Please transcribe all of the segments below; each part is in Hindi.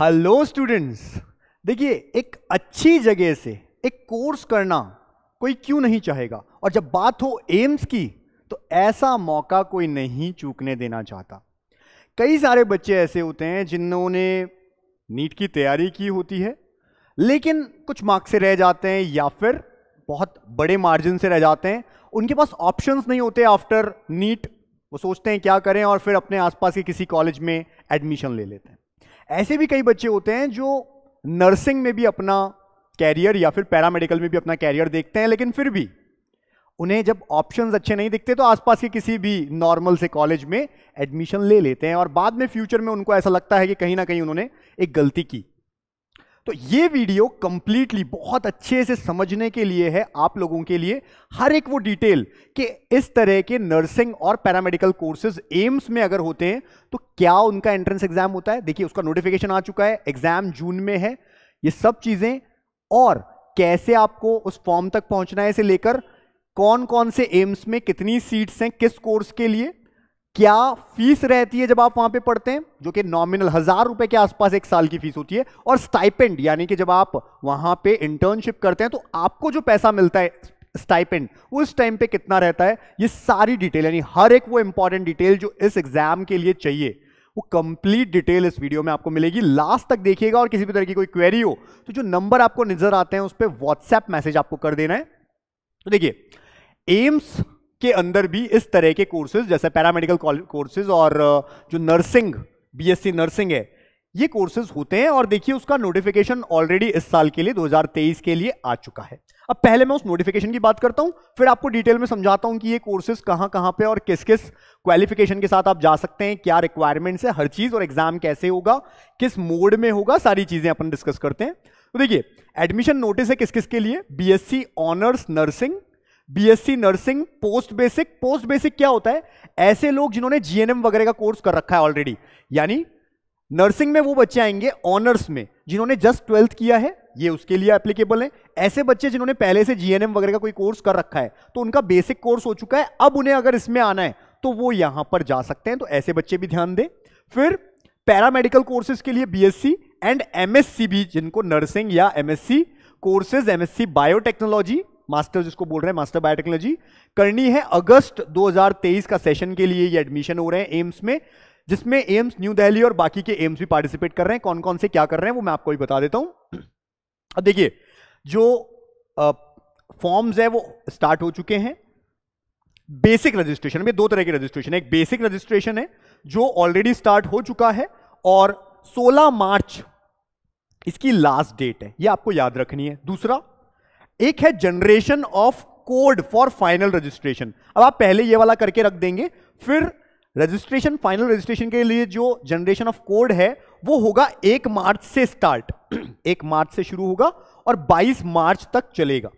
हेलो स्टूडेंट्स देखिए एक अच्छी जगह से एक कोर्स करना कोई क्यों नहीं चाहेगा और जब बात हो एम्स की तो ऐसा मौका कोई नहीं चूकने देना चाहता कई सारे बच्चे ऐसे होते हैं जिन्होंने नीट की तैयारी की होती है लेकिन कुछ मार्क्स से रह जाते हैं या फिर बहुत बड़े मार्जिन से रह जाते हैं उनके पास ऑप्शंस नहीं होते आफ्टर नीट वो सोचते हैं क्या करें और फिर अपने आसपास के किसी कॉलेज में एडमिशन ले लेते हैं ऐसे भी कई बच्चे होते हैं जो नर्सिंग में भी अपना कैरियर या फिर पैरामेडिकल में भी अपना कैरियर देखते हैं लेकिन फिर भी उन्हें जब ऑप्शंस अच्छे नहीं दिखते तो आसपास के किसी भी नॉर्मल से कॉलेज में एडमिशन ले लेते हैं और बाद में फ्यूचर में उनको ऐसा लगता है कि कहीं ना कहीं उन्होंने एक गलती की तो ये वीडियो कंप्लीटली बहुत अच्छे से समझने के लिए है आप लोगों के लिए हर एक वो डिटेल कि इस तरह के नर्सिंग और पैरामेडिकल कोर्सेज एम्स में अगर होते हैं तो क्या उनका एंट्रेंस एग्जाम होता है देखिए उसका नोटिफिकेशन आ चुका है एग्जाम जून में है ये सब चीज़ें और कैसे आपको उस फॉर्म तक पहुंचना है इसे लेकर कौन कौन से एम्स में कितनी सीट्स हैं किस कोर्स के लिए क्या फीस रहती है जब आप वहां पे पढ़ते हैं जो कि नॉमिनल हजार रुपए के आसपास एक साल की फीस होती है और स्टाइपेंड यानी कि जब आप वहां पे इंटर्नशिप करते हैं तो आपको जो पैसा मिलता है स्टाइपेंड उस टाइम पे कितना रहता है ये सारी डिटेल यानी हर एक वो इंपॉर्टेंट डिटेल जो इस एग्जाम के लिए चाहिए वो कंप्लीट डिटेल इस वीडियो में आपको मिलेगी लास्ट तक देखिएगा और किसी भी तरह की कोई क्वेरी हो तो जो नंबर आपको नजर आते हैं उस पर व्हाट्सएप मैसेज आपको कर देना है तो देखिए एम्स के अंदर भी इस तरह के कोर्सेज जैसे पैरामेडिकल कोर्सेज और जो नर्सिंग बीएससी नर्सिंग है ये कोर्सेज होते हैं और देखिए उसका नोटिफिकेशन ऑलरेडी इस साल के लिए 2023 के लिए आ चुका है अब पहले मैं उस नोटिफिकेशन की बात करता हूं फिर आपको डिटेल में समझाता हूं कि ये कोर्सेज कहां कहां पे और किस किस क्वालिफिकेशन के साथ आप जा सकते हैं क्या रिक्वायरमेंट्स है हर चीज और एग्जाम कैसे होगा किस मोड में होगा सारी चीजें अपन डिस्कस करते हैं तो देखिए एडमिशन नोटिस है किस किस के लिए B honours nursing BSc nursing post basic post basic क्या होता है ऐसे लोग जिन्होंने जीएनएम वगैरह का कोर्स कर रखा है ऑलरेडी यानी नर्सिंग में वो बच्चे आएंगे ऑनर्स में जिन्होंने जस्ट ट्वेल्थ किया है ये उसके लिए एप्लीकेबल है ऐसे बच्चे जिन्होंने पहले से जीएनएम वगैरह का कोई कोर्स कर रखा है तो उनका बेसिक कोर्स हो चुका है अब उन्हें अगर इसमें आना है तो वो यहां पर जा सकते हैं तो ऐसे बच्चे भी ध्यान दें फिर पैरामेडिकल कोर्सेज के लिए बीएससी एंड एमएससी भी जिनको नर्सिंग या MSc courses MSc biotechnology master जिसको बोल रहे हैं मास्टर बायोटेक्नोलॉजी करनी है अगस्त 2023 का सेशन के लिए ये एडमिशन हो रहे हैं एम्स में जिसमें एम्स न्यू दिल्ली और बाकी के एम्स भी पार्टिसिपेट कर रहे हैं कौन कौन से क्या कर रहे हैं वो मैं आपको भी बता देता हूं अब देखिए जो फॉर्म्स है वो स्टार्ट हो चुके हैं बेसिक रजिस्ट्रेशन में दो तरह के रजिस्ट्रेशन है एक बेसिक रजिस्ट्रेशन है जो ऑलरेडी स्टार्ट हो चुका है और 16 मार्च इसकी लास्ट डेट है ये आपको याद रखनी है दूसरा एक है generation of code for final registration अब आप पहले ये वाला करके रख देंगे फिर रजिस्ट्रेशन फाइनल रजिस्ट्रेशन के लिए जो जनरेशन ऑफ कोड है वो होगा एक मार्च से स्टार्ट एक मार्च से शुरू होगा और 22 मार्च तक चलेगा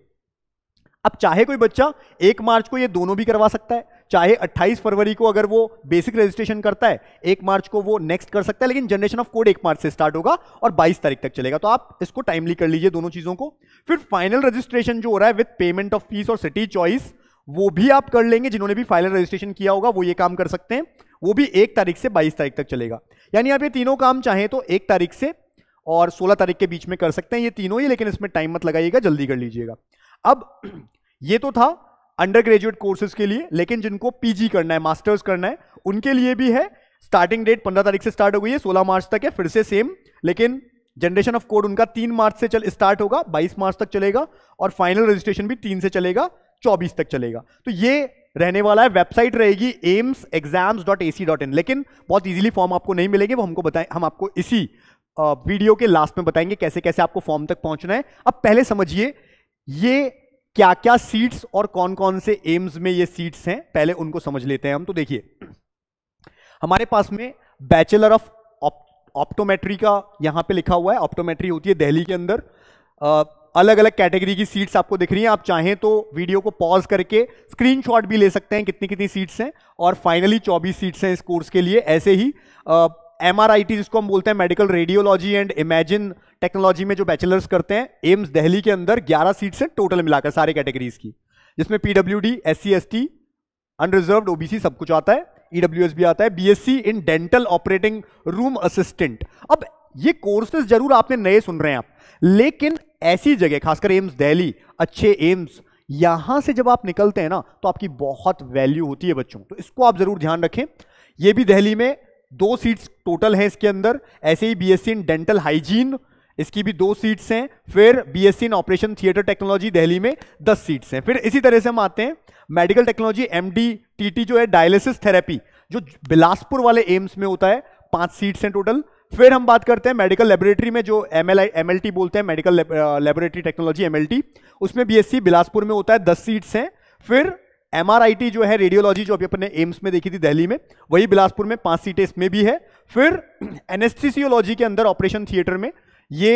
अब चाहे कोई बच्चा एक मार्च को ये दोनों भी करवा सकता है चाहे 28 फरवरी को अगर वो बेसिक रजिस्ट्रेशन करता है एक मार्च को वो नेक्स्ट कर सकता है लेकिन जनरेशन ऑफ कोड एक मार्च से स्टार्ट होगा और 22 तारीख तक चलेगा तो आप इसको टाइमली कर लीजिए दोनों चीजों को फिर फाइनल रजिस्ट्रेशन जो हो रहा है विथ पेमेंट ऑफ फीस और सिटी चॉइस वो भी आप कर लेंगे जिन्होंने भी फाइनल रजिस्ट्रेशन किया होगा वो ये काम कर सकते हैं वो भी एक तारीख से बाईस तारीख तक चलेगा यानी आप ये तीनों काम चाहें तो एक तारीख से और 16 तारीख के बीच में कर सकते हैं ये तीनों ही लेकिन इसमें टाइम मत लगाइएगा जल्दी कर लीजिएगा अब ये तो था अंडर ग्रेजुएट कोर्सेज के लिए लेकिन जिनको पीजी करना है मास्टर्स करना है उनके लिए भी है स्टार्टिंग डेट पंद्रह तारीख से स्टार्ट हो गई है सोलह मार्च तक है फिर से सेम लेकिन जनरेशन ऑफ कोड उनका तीन मार्च से चल स्टार्ट होगा बाईस मार्च तक चलेगा और फाइनल रजिस्ट्रेशन भी तीन से चलेगा चौबीस तक चलेगा तो ये रहने वाला है वेबसाइट रहेगी AIIMS exams dot A C dot in लेकिन बहुत इजीली फॉर्म आपको नहीं मिलेंगे वो हमको बताएं हम आपको इसी वीडियो के लास्ट में बताएंगे कैसे कैसे आपको फॉर्म तक पहुंचना है अब पहले समझिए ये क्या क्या सीट्स और कौन कौन से एम्स में ये सीट्स हैं पहले उनको समझ लेते हैं हम तो देखिए हमारे पास में बैचलर ऑफ ऑप्टोमेट्री का यहां पे लिखा हुआ है ऑप्टोमेट्री होती है दिल्ली के अंदर आ, अलग अलग कैटेगरी की सीट्स आपको दिख रही हैं आप चाहें तो वीडियो को पॉज करके स्क्रीनशॉट भी ले सकते हैं कितनी कितनी सीट्स हैं और फाइनली 24 सीट्स हैं इस कोर्स के लिए ऐसे ही आ, एम जिसको हम बोलते हैं medical radiology and imaging technology में जो बैचलर्स करते हैं एम्स दिल्ली के अंदर 11 सीट्स हैं टोटल मिलाकर सारे कैटेगरीज की जिसमें PW D S C S T unreserved OBC सब कुछ आता है ईडब्ल्यू e भी आता है BSc in dental operating room assistant अब ये कोर्सेज जरूर आपने नए सुन रहे हैं आप लेकिन ऐसी जगह खासकर एम्स दिल्ली अच्छे एम्स यहां से जब आप निकलते हैं ना तो आपकी बहुत वैल्यू होती है बच्चों तो इसको आप जरूर ध्यान रखें ये भी दिल्ली में दो सीट्स टोटल हैं इसके अंदर ऐसे ही बीएससी इन डेंटल हाइजीन इसकी भी दो सीट्स हैं फिर BSc in operation theatre technology Delhi में दस सीट्स हैं फिर इसी तरह से हम आते हैं मेडिकल टेक्नोलॉजी टी टी जो है डायलिसिस थेरेपी जो बिलासपुर वाले एम्स में होता है पांच सीट्स हैं टोटल फिर हम बात करते हैं मेडिकल लेबोरेटरी में जो एम एल टी बोलते हैं मेडिकल लेबोरेटरी टेक्नोलॉजी टी उसमें बीएससी बिलासपुर में होता है दस सीट्स हैं फिर टी जो है रेडियोलॉजी जो अभी अपने एम्स में देखी थी दिल्ली में वही बिलासपुर में पांच सीटें इसमें भी है फिर एनेस्थिसियोलॉजी के अंदर ऑपरेशन थिएटर में ये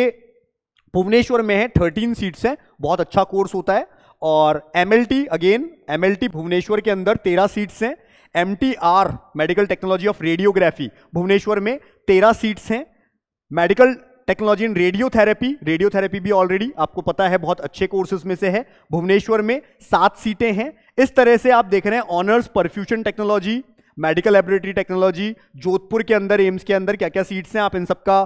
भुवनेश्वर में है थर्टीन सीट्स हैं बहुत अच्छा कोर्स होता है और एम अगेन एम भुवनेश्वर के अंदर तेरह सीट्स हैं M medical technology of radiography Bhubaneswar में तेरह सीट्स हैं medical technology in radiotherapy radiotherapy भी ऑलरेडी आपको पता है बहुत अच्छे कोर्सेज में से है भुवनेश्वर में सात सीटें हैं इस तरह से आप देख रहे हैं honours perfusion technology medical laboratory technology Jodhpur के अंदर एम्स के अंदर क्या क्या सीट्स हैं आप इन सबका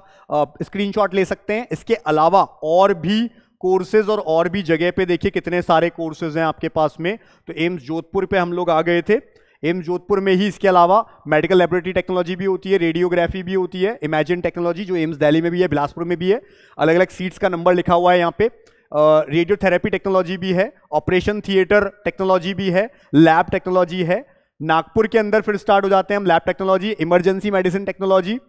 स्क्रीनशॉट ले सकते हैं इसके अलावा और भी कोर्सेज और और भी जगह पे देखिए कितने सारे कोर्सेज हैं आपके पास में तो एम्स जोधपुर पे हम लोग आ गए थे एम जोधपुर में ही इसके अलावा मेडिकल लेबोरेटरी टेक्नोलॉजी भी होती है रेडियोग्राफी भी होती है इमेजिन टेक्नोलॉजी जो एम्स दिल्ली में भी है बिलासपुर में भी है अलग अलग सीट्स का नंबर लिखा हुआ है यहाँ पे रेडियोथेरेपी टेक्नोलॉजी भी है ऑपरेशन थिएटर टेक्नोलॉजी भी है लैब टेक्नोलॉजी है नागपुर के अंदर फिर स्टार्ट हो जाते हैं हम lab technology emergency medicine technology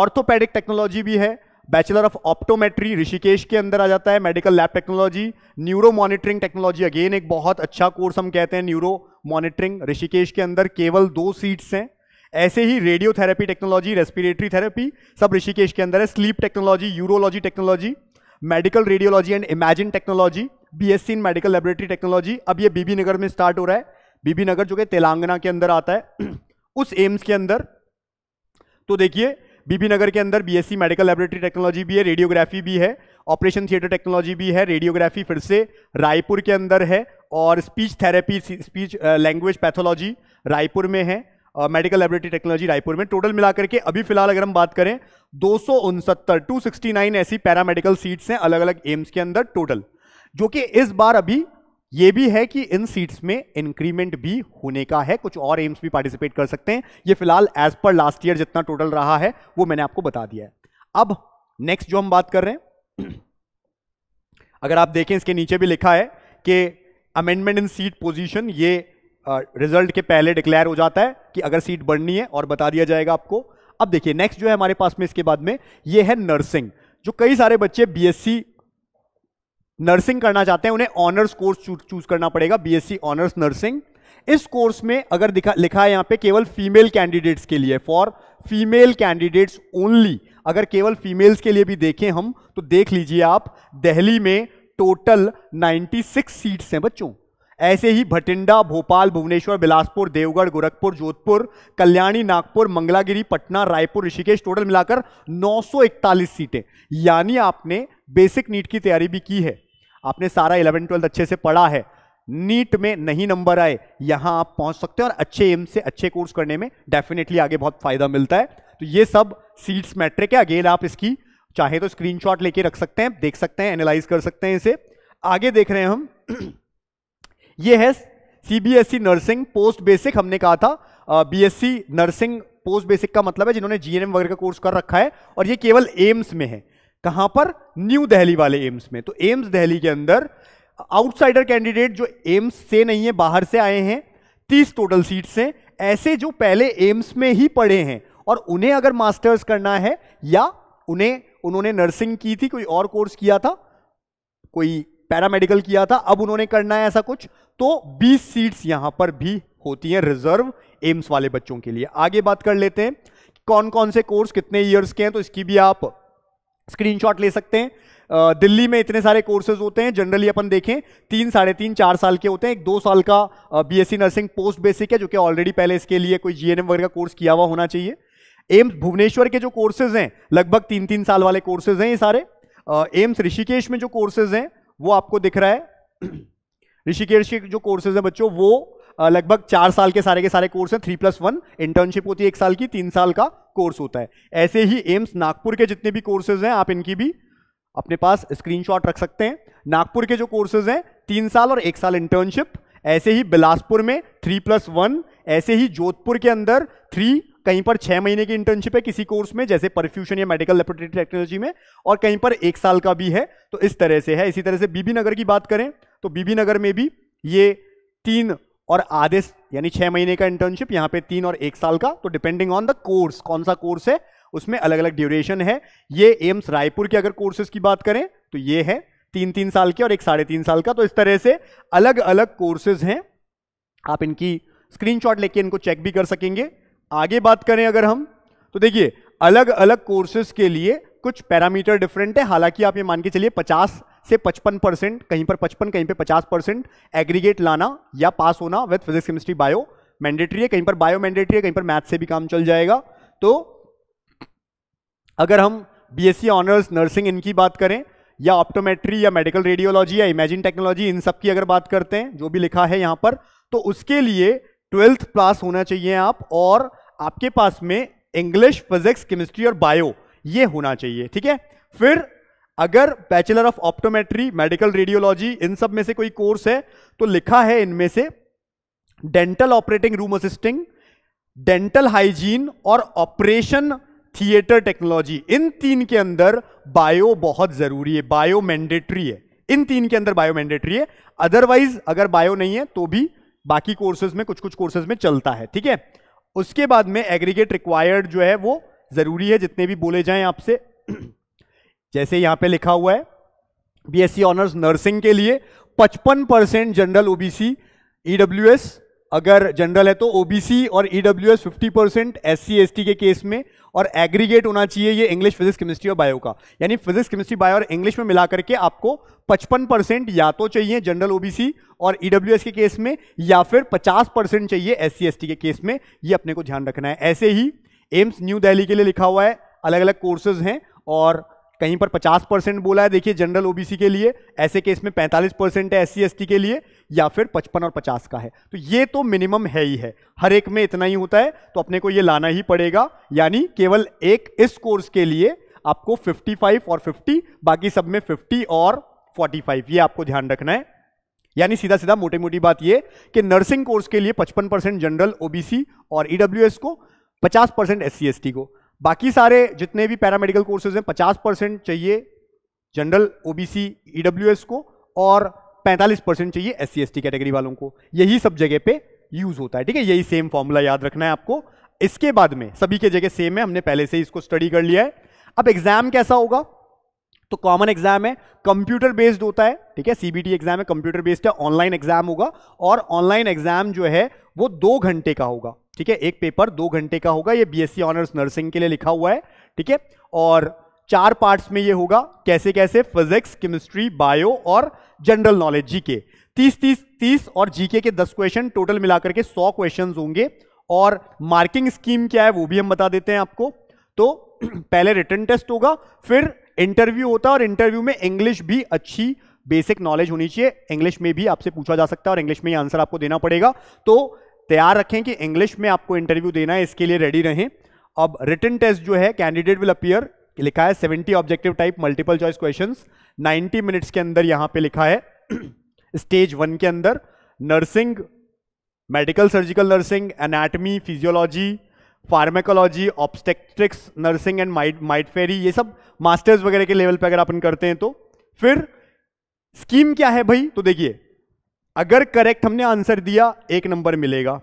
orthopaedic technology भी है बैचलर ऑफ ऑप्टोमेट्री ऋषिकेश के अंदर आ जाता है medical lab technology neuro monitoring technology again एक बहुत अच्छा कोर्स हम कहते हैं न्यूरो मॉनिटरिंग ऋषिकेश के अंदर केवल दो सीट्स हैं ऐसे ही रेडियोथेरेपी टेक्नोलॉजी रेस्पिरेटरी थेरेपी सब ऋषिकेश के अंदर है sleep technology urology technology medical radiology and imaging technology BSc in medical laboratory technology अब ये बीबी नगर में स्टार्ट हो रहा है बीबी नगर जो कि तेलंगाना के अंदर आता है उस एम्स के अंदर तो देखिए बीबी नगर के अंदर बीएससी मेडिकल लेबोरेटरी टेक्नोलॉजी भी है रेडियोग्राफी भी है ऑपरेशन थिएटर टेक्नोलॉजी भी है रेडियोग्राफी फिर से रायपुर के अंदर है और speech therapy speech language pathology Raipur में है मेडिकल लेबोरेटरी टेक्नोलॉजी रायपुर में टोटल मिलाकर के अभी फिलहाल अगर हम बात करें दो सौ ऐसी पैरामेडिकल सीट्स हैं अलग अलग एम्स के अंदर टोटल जो कि इस बार अभी ये भी है कि इन सीट्स में इंक्रीमेंट भी होने का है कुछ और एम्स भी पार्टिसिपेट कर सकते हैं ये फिलहाल एज पर लास्ट ईयर जितना टोटल रहा है वो मैंने आपको बता दिया है अब नेक्स्ट जो हम बात कर रहे हैं अगर आप देखें इसके नीचे भी लिखा है कि अमेंडमेंट इन सीट पोजिशन ये रिजल्ट के पहले डिक्लेयर हो जाता है कि अगर सीट बढ़नी है और बता दिया जाएगा आपको अब देखिए नेक्स्ट जो है हमारे पास में इसके बाद में ये है नर्सिंग जो कई सारे बच्चे बीएससी नर्सिंग करना चाहते हैं उन्हें ऑनर्स कोर्स चूज करना पड़ेगा बीएससी ऑनर्स नर्सिंग इस कोर्स में अगर दिखा लिखा है यहाँ पे केवल फीमेल कैंडिडेट्स के लिए फॉर फीमेल कैंडिडेट्स ओनली अगर केवल फीमेल्स के लिए भी देखें हम तो देख लीजिए आप दिल्ली में टोटल 96 सीट्स हैं बच्चों ऐसे ही भटिंडा भोपाल भुवनेश्वर बिलासपुर देवगढ़ गोरखपुर जोधपुर कल्याणी नागपुर मंगलागिरी पटना रायपुर ऋषिकेश टोटल मिलाकर 941 सीटें यानी आपने बेसिक नीट की तैयारी भी की है आपने सारा इलेवन ट्वेल्थ अच्छे से पढ़ा है नीट में नहीं नंबर आए यहां आप पहुंच सकते हैं और अच्छे एम से अच्छे कोर्स करने में डेफिनेटली आगे बहुत फायदा मिलता है तो ये सब सीट्स मैट्रिक है अगेन आप इसकी चाहे तो स्क्रीनशॉट लेके रख सकते हैं देख सकते हैं एनालाइज कर सकते हैं इसे आगे देख रहे हैं हम ये है सीबीएसई नर्सिंग पोस्ट बेसिक हमने कहा था बीएससी नर्सिंग पोस्ट बेसिक का मतलब है जिन्होंने जीएनएम वगैरह का कोर्स कर रखा है और ये केवल एम्स में है कहां पर न्यू दहली वाले एम्स में तो एम्स दहली के अंदर आउटसाइडर कैंडिडेट जो एम्स से नहीं है बाहर से आए हैं तीस टोटल सीट्स हैं ऐसे जो पहले एम्स में ही पढ़े हैं और उन्हें अगर मास्टर्स करना है या उन्हें उन्होंने नर्सिंग की थी कोई और कोर्स किया था कोई पैरामेडिकल किया था अब उन्होंने करना है ऐसा कुछ तो 20 सीट्स यहां पर भी होती हैं रिजर्व एम्स वाले बच्चों के लिए आगे बात कर लेते हैं कौन कौन से कोर्स कितने ईयर्स के हैं तो इसकी भी आप स्क्रीनशॉट ले सकते हैं दिल्ली में इतने सारे कोर्सेज होते हैं जनरली अपन देखें तीन साढ़े तीन चार साल के होते हैं एक दो साल का बीएससी नर्सिंग पोस्ट बेसिक है जो कि ऑलरेडी पहले इसके लिए कोई जीएनएम वगैरह का कोर्स किया हुआ होना चाहिए एम्स भुवनेश्वर के जो कोर्सेज हैं लगभग तीन तीन साल वाले कोर्सेज हैं ये सारे एम्स ऋषिकेश में जो कोर्सेज हैं वो आपको दिख रहा है ऋषिकेश के जो कोर्सेज हैं बच्चों वो लगभग चार साल के सारे के सारे कोर्स हैं थ्री प्लस वन इंटर्नशिप होती है एक साल की तीन साल का कोर्स होता है ऐसे ही एम्स नागपुर के जितने भी कोर्सेज हैं आप इनकी भी अपने पास स्क्रीनशॉट रख सकते हैं नागपुर के जो कोर्सेज हैं तीन साल और एक साल इंटर्नशिप ऐसे ही बिलासपुर में थ्री प्लस वन ऐसे ही जोधपुर के अंदर थ्री कहीं पर छह महीने की इंटर्नशिप है किसी कोर्स में जैसे परफ्यूशन या मेडिकल लेबोरेटरी टेक्नोलॉजी में और कहीं पर एक साल का भी है तो इस तरह से है इसी तरह से बीबी नगर की बात करें तो बीबी नगर में भी ये तीन और आधे यानी छह महीने का इंटर्नशिप यहाँ पे तीन और एक साल का तो डिपेंडिंग ऑन द कोर्स कौन सा कोर्स है उसमें अलग अलग ड्यूरेशन है ये एम्स रायपुर के अगर कोर्सेज की बात करें तो ये है तीन तीन साल के और एक साढ़े तीन साल का तो इस तरह से अलग अलग कोर्सेज हैं आप इनकी स्क्रीनशॉट लेके इनको चेक भी कर सकेंगे आगे बात करें अगर हम तो देखिए अलग अलग कोर्सेज के लिए कुछ पैरामीटर डिफरेंट है हालांकि आप ये मान के चलिए 50 से 55 परसेंट कहीं पर 55 कहीं पे 50 परसेंट एग्रीगेट लाना या पास होना with physics chemistry bio mandatory है कहीं पर बायो मैंडेटरी है कहीं पर मैथ से भी काम चल जाएगा तो अगर हम बीएससी ऑनर्स नर्सिंग इनकी बात करें या ऑप्टोमेट्री या मेडिकल रेडियोलॉजी या इमेजिन टेक्नोलॉजी इन सब की अगर बात करते हैं जो भी लिखा है यहाँ पर तो उसके लिए ट्वेल्थ पास होना चाहिए आप और आपके पास में इंग्लिश फिजिक्स केमिस्ट्री और बायो ये होना चाहिए ठीक है फिर अगर bachelor of optometry medical radiology इन सब में से कोई कोर्स है तो लिखा है इनमें से dental operating room assisting dental hygiene और ऑपरेशन थिएटर टेक्नोलॉजी इन तीन के अंदर बायो बहुत जरूरी है बायो मैंडेटरी है इन तीन के अंदर बायो मैंडेटरी है अदरवाइज अगर बायो नहीं है तो भी बाकी कोर्सेज में कुछ कुछ कोर्सेज में चलता है ठीक है उसके बाद में एग्रीगेट रिक्वायर्ड जो है वो जरूरी है जितने भी बोले जाएं आपसे जैसे यहां पे लिखा हुआ है बीएससी ऑनर्स नर्सिंग के लिए 55 परसेंट जनरल ओबीसी ईडब्ल्यूएस अगर जनरल है तो ओबीसी और EWS e 50 percent S C के केस में और एग्रीगेट होना चाहिए ये इंग्लिश फिजिक्स केमिस्ट्री और बायो का यानी फिजिक्स केमिस्ट्री बायो और इंग्लिश में मिलाकर के आपको 55 परसेंट या तो चाहिए जनरल ओबीसी और ईडब्ल्यूएस e के केस में या फिर 50 परसेंट चाहिए एस सी के केस में ये अपने को ध्यान रखना है ऐसे ही एम्स न्यू दिल्ली के लिए लिखा हुआ है अलग अलग कोर्सेज हैं और कहीं पर 50 परसेंट बोला है देखिए जनरल ओबीसी के लिए ऐसे केस में 45 परसेंट है एस सी के लिए या फिर 55 और 50 का है तो ये तो मिनिमम है ही है हर एक में इतना ही होता है तो अपने को ये लाना ही पड़ेगा यानी केवल एक इस कोर्स के लिए आपको 55 और 50 बाकी सब में 50 और 45 ये आपको ध्यान रखना है यानी सीधा सीधा मोटी मोटी बात ये कि नर्सिंग कोर्स के लिए पचपन परसेंट जनरल ओबीसी और ईडब्ल्यूएस को पचास परसेंट एस को बाकी सारे जितने भी पैरामेडिकल कोर्सेज हैं 50 परसेंट चाहिए जनरल ओबीसी ईडब्ल्यूएस को और 45 परसेंट चाहिए एस सी कैटेगरी वालों को यही सब जगह पे यूज होता है ठीक है यही सेम फॉर्मूला याद रखना है आपको इसके बाद में सभी के जगह सेम है हमने पहले से इसको स्टडी कर लिया है अब एग्जाम कैसा होगा तो कॉमन एग्जाम है कंप्यूटर बेस्ड होता है ठीक है सीबीटी एग्जाम है कंप्यूटर बेस्ड है ऑनलाइन एग्जाम होगा और ऑनलाइन एग्जाम जो है वो दो घंटे का होगा ठीक है एक पेपर दो घंटे का होगा ये बीएससी ऑनर्स नर्सिंग के लिए लिखा हुआ है ठीक है और चार पार्ट्स में ये होगा कैसे कैसे फिजिक्स केमिस्ट्री बायो और जनरल नॉलेज जीके तीस तीस तीस और जीके के दस क्वेश्चन टोटल मिलाकर के सौ क्वेश्चन होंगे और मार्किंग स्कीम क्या है वो भी हम बता देते हैं आपको तो पहले रिटर्न टेस्ट होगा फिर इंटरव्यू होता है और इंटरव्यू में इंग्लिश भी अच्छी बेसिक नॉलेज होनी चाहिए इंग्लिश में भी आपसे पूछा जा सकता है और इंग्लिश में ही आंसर आपको देना पड़ेगा तो तैयार रखें कि इंग्लिश में आपको इंटरव्यू देना है इसके लिए रेडी रहें अब रिटर्न टेस्ट जो है कैंडिडेट विल अपियर लिखा है seventy objective type multiple choice question 90 minutes के अंदर यहां पर लिखा है स्टेज वन के अंदर nursing medical surgical nursing anatomy physiology pharmacology obstetrics nursing and mid midwifery फेरी ये सब मास्टर्स वगैरह के लेवल पे अगर अपन करते हैं तो फिर स्कीम क्या है भाई तो देखिए अगर करेक्ट हमने आंसर दिया एक नंबर मिलेगा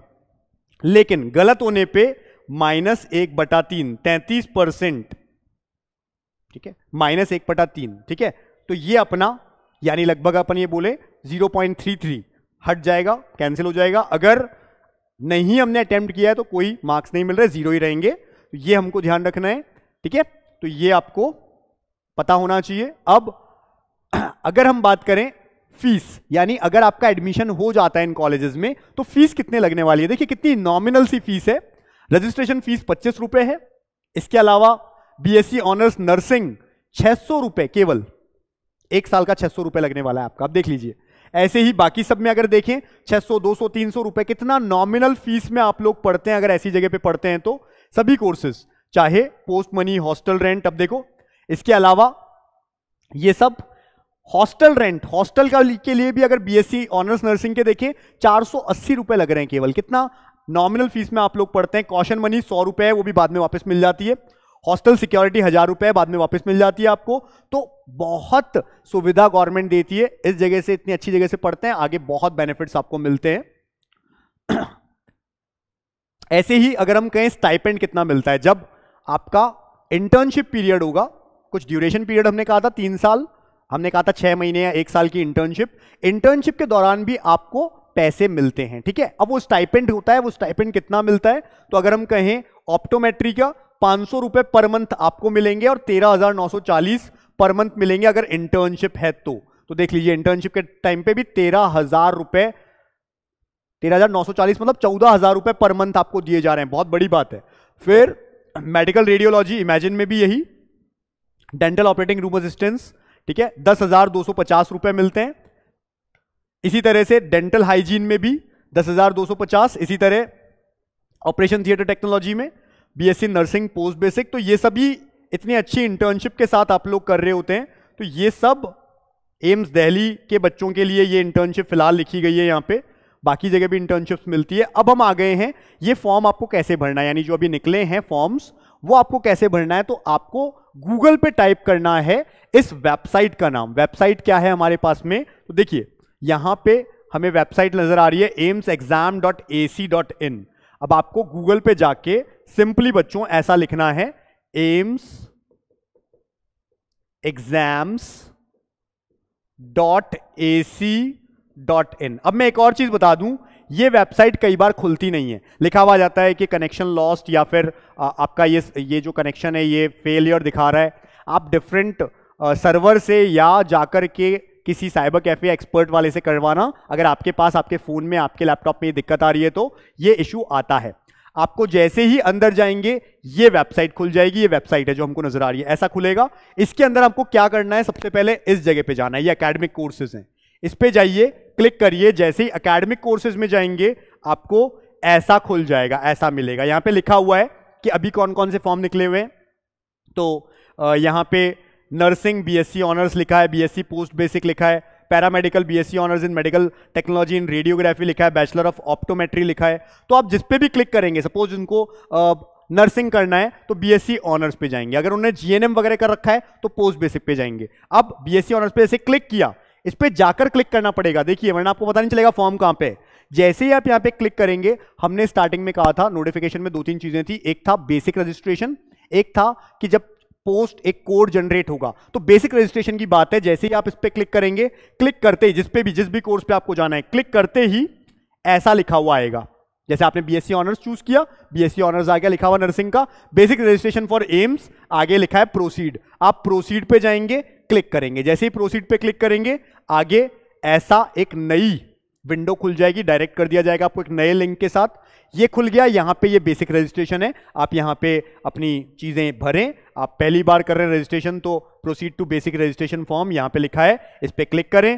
लेकिन गलत होने पे माइनस एक बटा तीन तैतीस परसेंट ठीक है माइनस एक बटा तीन ठीक है तो ये अपना यानी लगभग अपन ये बोले जीरो पॉइंट थ्री थ्री हट जाएगा कैंसिल हो जाएगा अगर नहीं हमने अटेम्प्ट किया है तो कोई मार्क्स नहीं मिल रहे जीरो ही रहेंगे तो ये हमको ध्यान रखना है ठीक है तो ये आपको पता होना चाहिए अब अगर हम बात करें फीस यानी अगर आपका एडमिशन हो जाता है इन कॉलेजेस में तो फीस कितने लगने वाली है देखिए कितनी नॉमिनल सी फीस है रजिस्ट्रेशन फीस पच्चीस रुपए है इसके अलावा बीएससी ऑनर्स नर्सिंग छह सौ रुपए केवल एक साल का छह सौ रुपए लगने वाला है आपका आप देख लीजिए ऐसे ही बाकी सब में अगर देखें 600, 200, 300 रुपए कितना नॉमिनल फीस में आप लोग पढ़ते हैं अगर ऐसी जगह पे पढ़ते हैं तो सभी कोर्सेज चाहे पोस्ट मनी हॉस्टल रेंट अब देखो इसके अलावा ये सब हॉस्टल रेंट हॉस्टल का के लिए भी अगर बीएससी ऑनर्स नर्सिंग के देखें चार सौ अस्सी रुपए लग रहे हैं केवल कितना नॉमिनल फीस में आप लोग पढ़ते हैं कॉशन मनी सौ रुपए है वो भी बाद में वापस मिल जाती है हॉस्टल सिक्योरिटी हजार रुपए बाद में वापस मिल जाती है आपको तो बहुत सुविधा गवर्नमेंट देती है इस जगह से इतनी अच्छी जगह से पढ़ते हैं आगे बहुत बेनिफिट्स आपको मिलते हैं ऐसे ही अगर हम कहें स्टाइपेंड कितना मिलता है जब आपका इंटर्नशिप पीरियड होगा कुछ ड्यूरेशन पीरियड हमने कहा था तीन साल हमने कहा था छह महीने या एक साल की इंटर्नशिप इंटर्नशिप के दौरान भी आपको पैसे मिलते हैं ठीक है अब वो स्टाइपेंड होता है वो स्टाइपेंड कितना मिलता है तो अगर हम कहें ऑप्टोमेट्री का पांच सौ रुपये पर मंथ आपको मिलेंगे और तेरह हज़ार नौ सौ चालीस पर मंथ मिलेंगे अगर इंटर्नशिप है तो तो देख लीजिए इंटर्नशिप के टाइम पे भी तेरह हज़ार रुपये तेरह हज़ार नौ सौ चालीस मतलब चौदह हज़ार रुपये पर मंथ आपको दिए जा रहे हैं बहुत बड़ी बात है फिर मेडिकल रेडियोलॉजी इमेजिन में भी यही डेंटल ऑपरेटिंग रूम असिस्टेंस ठीक है दस हजार दो सौ पचास रुपए मिलते हैं इसी तरह से डेंटल हाइजीन में भी दस हजार दो सौ पचास इसी तरह ऑपरेशन थिएटर टेक्नोलॉजी में बीएससी नर्सिंग पोस्ट बेसिक तो ये सभी इतनी अच्छी इंटर्नशिप के साथ आप लोग कर रहे होते हैं तो ये सब एम्स दिल्ली के बच्चों के लिए ये इंटर्नशिप फिलहाल लिखी गई है यहाँ पे बाकी जगह भी इंटर्नशिप्स मिलती है अब हम आ गए हैं ये फॉर्म आपको कैसे भरना है यानी जो अभी निकले हैं फॉर्म्स वो आपको कैसे भरना है तो आपको गूगल पे टाइप करना है इस वेबसाइट का नाम वेबसाइट क्या है हमारे पास में तो देखिए यहां पे हमें वेबसाइट नजर आ रही है AIIMS exam dot A C dot in अब आपको गूगल पे जाके सिंपली बच्चों ऐसा लिखना है AIIMS exams dot A C dot in अब मैं एक और चीज बता दूं ये वेबसाइट कई बार खुलती नहीं है लिखा हुआ जाता है कि कनेक्शन लॉस्ट या फिर आ, आपका ये ये जो कनेक्शन है ये फेलियर दिखा रहा है आप डिफरेंट सर्वर से या जाकर के किसी साइबर कैफे एक्सपर्ट वाले से करवाना अगर आपके पास आपके फ़ोन में आपके लैपटॉप में दिक्कत आ रही है तो ये इशू आता है आपको जैसे ही अंदर जाएंगे ये वेबसाइट खुल जाएगी ये वेबसाइट है जो हमको नजर आ रही है ऐसा खुलेगा इसके अंदर आपको क्या करना है सबसे पहले इस जगह पे जाना है ये अकेडमिक कोर्सेज हैं इस पर जाइए क्लिक करिए जैसे ही अकेडमिक कोर्सेज में जाएंगे आपको ऐसा खुल जाएगा ऐसा मिलेगा यहाँ पे लिखा हुआ है कि अभी कौन कौन से फॉर्म निकले हुए हैं तो यहाँ पे नर्सिंग बीएससी ऑनर्स लिखा है बीएससी पोस्ट बेसिक लिखा है paramedical BSc honours in medical technology in radiography लिखा है बैचलर ऑफ ऑप्टोमेट्री लिखा है तो आप जिस पे भी क्लिक करेंगे सपोज उनको नर्सिंग करना है तो बीएससी ऑनर्स पे जाएंगे अगर उन्हें जीएनएम वगैरह कर रखा है तो पोस्ट बेसिक पे जाएंगे अब बीएससी ऑनर्स पे जैसे क्लिक किया इस पर जाकर क्लिक करना पड़ेगा देखिए वरना आपको पता नहीं चलेगा फॉर्म कहाँ पे जैसे ही आप यहाँ पे क्लिक करेंगे हमने स्टार्टिंग में कहा था नोटिफिकेशन में दो तीन चीजें थी एक था बेसिक रजिस्ट्रेशन एक था कि जब पोस्ट एक कोड जनरेट होगा तो बेसिक रजिस्ट्रेशन की बात है जैसे ही आप इस पर क्लिक करेंगे क्लिक करते ही जिसपे भी जिस भी कोर्स पे आपको जाना है क्लिक करते ही ऐसा लिखा हुआ आएगा जैसे आपने बीएससी ऑनर्स चूज किया बीएससी ऑनर्स e आ गया लिखा हुआ नर्सिंग का बेसिक रजिस्ट्रेशन फॉर एम्स आगे लिखा है प्रोसीड आप प्रोसीड पे जाएंगे क्लिक करेंगे जैसे ही प्रोसीड पे क्लिक करेंगे आगे ऐसा एक नई विंडो खुल जाएगी डायरेक्ट कर दिया जाएगा आपको एक नए लिंक के साथ ये खुल गया यहाँ पे ये बेसिक रजिस्ट्रेशन है आप यहाँ पे अपनी चीज़ें भरें आप पहली बार कर रहे हैं रजिस्ट्रेशन तो proceed to basic registration form यहाँ पे लिखा है इस पर क्लिक करें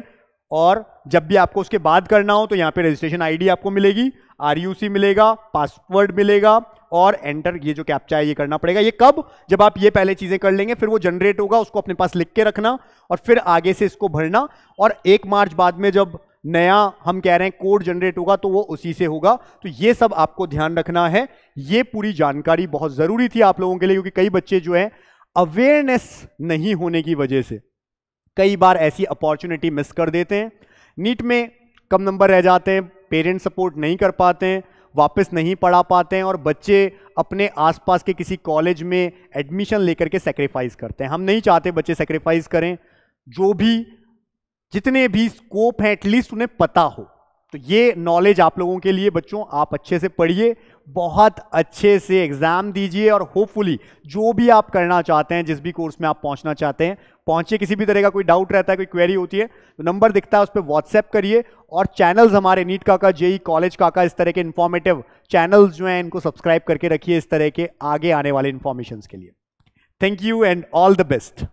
और जब भी आपको उसके बाद करना हो तो यहाँ पे रजिस्ट्रेशन आईडी आपको मिलेगी आर मिलेगा पासवर्ड मिलेगा और एंटर ये जो कैप्चा है ये करना पड़ेगा ये कब जब आप ये पहले चीज़ें कर लेंगे फिर वो जनरेट होगा उसको अपने पास लिख के रखना और फिर आगे से इसको भरना और एक मार्च बाद में जब नया हम कह रहे हैं कोड जनरेट होगा तो वो उसी से होगा तो ये सब आपको ध्यान रखना है ये पूरी जानकारी बहुत ज़रूरी थी आप लोगों के लिए क्योंकि कई बच्चे जो हैं अवेयरनेस नहीं होने की वजह से कई बार ऐसी अपॉर्चुनिटी मिस कर देते हैं नीट में कम नंबर रह जाते हैं पेरेंट्स सपोर्ट नहीं कर पाते हैं वापस नहीं पढ़ा पाते हैं और बच्चे अपने आसपास के किसी कॉलेज में एडमिशन लेकर के सेक्रीफाइस करते हैं हम नहीं चाहते बच्चे सेक्रीफाइस करें जो भी जितने भी स्कोप हैं एटलीस्ट उन्हें पता हो तो ये नॉलेज आप लोगों के लिए बच्चों आप अच्छे से पढ़िए बहुत अच्छे से एग्जाम दीजिए और होपफुली जो भी आप करना चाहते हैं जिस भी कोर्स में आप पहुंचना चाहते हैं पहुंचिए किसी भी तरह का कोई डाउट रहता है कोई क्वेरी होती है तो नंबर दिखता है उस पर व्हाट्सएप करिए और चैनल्स हमारे नीट काका जेई कॉलेज काका इस तरह के इन्फॉर्मेटिव चैनल्स जो हैं इनको सब्सक्राइब करके रखिए इस तरह के आगे आने वाले इन्फॉर्मेशन के लिए thank you and all the best